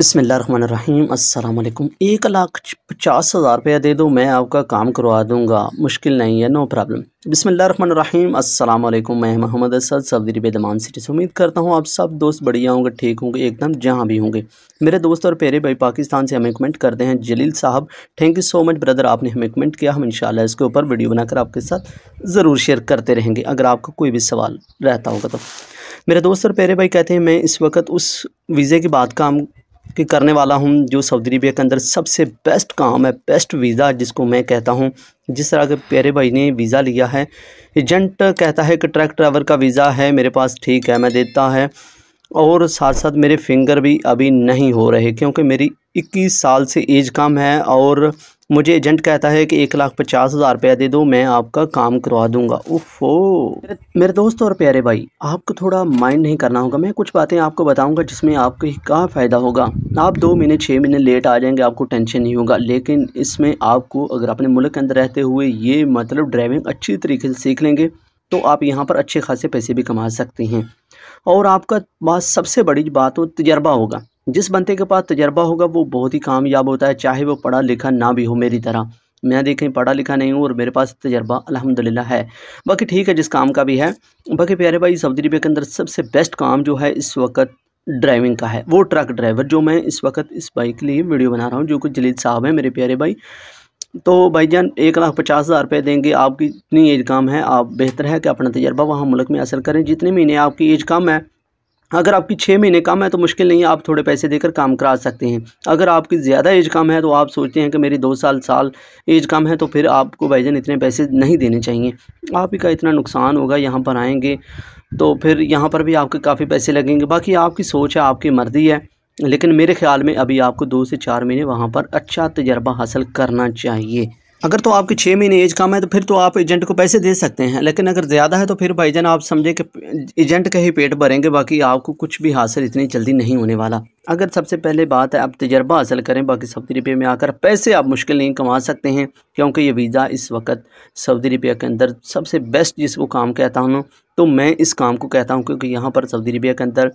अस्सलाम अल्लाम एक लाख पचास हज़ार रुपया दे दो मैं आपका काम करवा दूँगा मुश्किल नहीं है नो प्रॉब्लम अस्सलाम वालेकुम मैं मोहम्मद असद सफदरी बेदमान सिटी से उम्मीद करता हूँ आप सब दोस्त बढ़िया होंगे ठीक होंगे एकदम जहाँ भी होंगे मेरे दोस्त और प्यारे भाई पाकिस्तान से हमें कमेंट करते हैं जलील साहब thank you so much brother आपने हमें कमेंट किया हम इन इसके ऊपर वीडियो बनाकर आपके साथ ज़रूर शेयर करते रहेंगे अगर आपका कोई भी सवाल रहता होगा तो मेरे दोस्त और प्यारे भाई कहते हैं मैं इस वक्त उस वीज़े के बाद काम कि करने वाला हूँ जो सऊदी अरबिया के अंदर सबसे बेस्ट काम है बेस्ट वीज़ा जिसको मैं कहता हूँ जिस तरह के प्यारे भाई ने वीज़ा लिया है एजेंट कहता है कि ट्रक ड्राइवर का वीज़ा है मेरे पास ठीक है मैं देता है और साथ साथ मेरे फिंगर भी अभी नहीं हो रहे क्योंकि मेरी 21 साल से एज कम है और मुझे एजेंट कहता है कि एक लाख पचास हज़ार रुपया दे दो मैं आपका काम करवा दूंगा ओफो मेरे दोस्त और प्यारे भाई आपको थोड़ा माइंड नहीं करना होगा मैं कुछ बातें आपको बताऊंगा जिसमें आपको क्या फ़ायदा होगा आप दो महीने छः महीने लेट आ जाएंगे आपको टेंशन नहीं होगा लेकिन इसमें आपको अगर अपने मुल्क के अंदर रहते हुए ये मतलब ड्राइविंग अच्छी तरीके से सीख लेंगे तो आप यहाँ पर अच्छे खासे पैसे भी कमा सकते हैं और आपका बात सबसे बड़ी बात वो तजर्बा होगा जिस बंदे के पास तजर्बा होगा वो बहुत ही कामयाब होता है चाहे वो पढ़ा लिखा ना भी हो मेरी तरह मैं देखें पढ़ा लिखा नहीं हूँ और मेरे पास तजर्बा अलहमदिल्ला है बाकी ठीक है जिस काम का भी है बाकी प्यारे भाई सऊदी अरबिया के अंदर सबसे बेस्ट काम जो है इस वक्त ड्राइविंग का है वो ट्रक ड्राइवर जो मैं इस वक्त इस बाइक के लिए वीडियो बना रहा हूँ जो कि जलील साहब हैं मेरे प्यारे भाई तो भाई जान एक लाख पचास हज़ार रुपये देंगे आपकी इतनी एज कम है आप बेहतर है कि अपना तजर्बा वहाँ मुल्क में असर करें जितने महीने आपकी एज कम है अगर आपकी छः महीने कम है तो मुश्किल नहीं है आप थोड़े पैसे देकर काम करा सकते हैं अगर आपकी ज़्यादा एज कम है तो आप सोचते हैं कि मेरी दो साल साल एज कम है तो फिर आपको भाईजान इतने पैसे नहीं देने चाहिए आप ही का इतना नुकसान होगा यहाँ पर आएंगे तो फिर यहाँ पर भी आपके काफ़ी पैसे लगेंगे बाकी आपकी सोच है आपकी मर्ज़ी है लेकिन मेरे ख्याल में अभी आपको दो से चार महीने वहाँ पर अच्छा तजर्बा हासिल करना चाहिए अगर तो आपकी छः महीने एज कम है तो फिर तो आप एजेंट को पैसे दे सकते हैं लेकिन अगर ज़्यादा है तो फिर भाईजान आप समझे कि एजेंट का ही पेट भरेंगे बाकी आपको कुछ भी हासिल इतनी जल्दी नहीं होने वाला अगर सबसे पहले बात है आप तजर्बा हासिल करें बाकी सऊदी अरबिया में आकर पैसे आप मुश्किल नहीं कमा सकते हैं क्योंकि ये वीज़ा इस वक्त सऊदी अरबिया के अंदर सबसे बेस्ट जिसको काम कहता हूँ तो मैं इस काम को कहता हूँ क्योंकि यहाँ पर सऊदी अरबिया के अंदर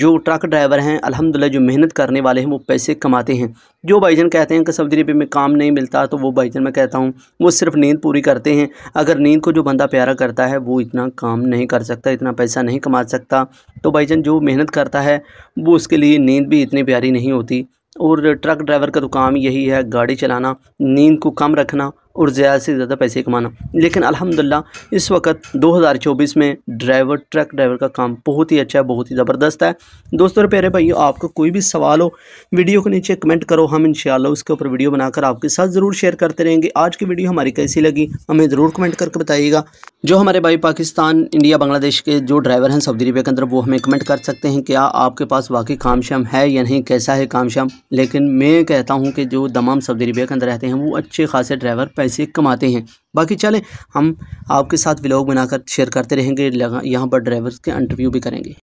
जो ट्रक ड्राइवर हैं अलहमदिल्ला जो मेहनत करने वाले हैं वो पैसे कमाते हैं जो भाईजन कहते हैं कि सऊदी अरबिया में काम नहीं मिलता तो वो भाईजन मैं कहता हूँ वो सिर्फ नींद पूरी करते हैं अगर नींद को जो बंदा प्यारा करता है वो इतना काम नहीं कर सकता इतना पैसा नहीं कमा सकता तो भाईजान जो मेहनत करता है वो उसके लिए नींद भी इतनी प्यारी नहीं होती और ट्रक ड्राइवर का तो काम यही है गाड़ी चलाना नींद को कम रखना और ज़्यादा से ज़्यादा पैसे कमाना लेकिन अल्हम्दुलिल्लाह इस वक्त 2024 में ड्राइवर ट्रक ड्राइवर का काम बहुत ही अच्छा है बहुत ही ज़बरदस्त है दोस्तों और प्यारे भाइयों आपका कोई भी सवाल हो वीडियो के नीचे कमेंट करो हम इन उसके ऊपर वीडियो बनाकर आपके साथ ज़रूर शेयर करते रहेंगे आज की वीडियो हमारी कैसी लगी हमें ज़रूर कमेंट करके बताइएगा जो हमारे भाई पाकिस्तान इंडिया बांग्लादेश के जो ड्राइवर हैं सऊदी अरबिया के अंदर वो हमें कमेंट कर सकते हैं क्या आपके पास वाकई काम शाम है या नहीं कैसा है काम शाम लेकिन मैं कहता हूं कि जो तमाम सऊदी अरबिया के अंदर रहते हैं वो अच्छे खासे ड्राइवर पैसे कमाते हैं बाकी चलें हम आपके साथ व्लॉग बनाकर शेयर करते रहेंगे यहाँ पर ड्राइवर्स के इंटरव्यू भी करेंगे